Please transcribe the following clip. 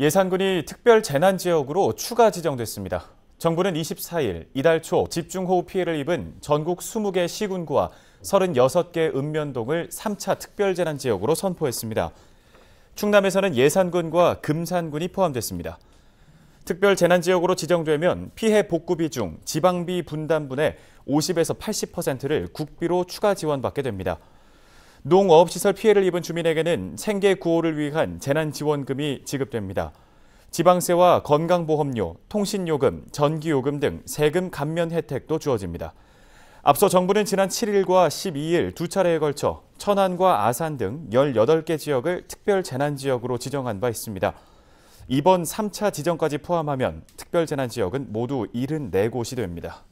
예산군이 특별 재난 지역으로 추가 지정됐습니다. 정부는 24일 이달 초 집중호우 피해를 입은 전국 20개 시군구와 36개 읍면동을 3차 특별 재난 지역으로 선포했습니다. 충남에서는 예산군과 금산군이 포함됐습니다. 특별 재난 지역으로 지정되면 피해 복구비 중 지방비 분담분의 50에서 80%를 국비로 추가 지원받게 됩니다. 농업시설 피해를 입은 주민에게는 생계 구호를 위한 재난지원금이 지급됩니다. 지방세와 건강보험료, 통신요금, 전기요금 등 세금 감면 혜택도 주어집니다. 앞서 정부는 지난 7일과 12일 두 차례에 걸쳐 천안과 아산 등 18개 지역을 특별 재난지역으로 지정한 바 있습니다. 이번 3차 지정까지 포함하면 특별 재난지역은 모두 74곳이 됩니다.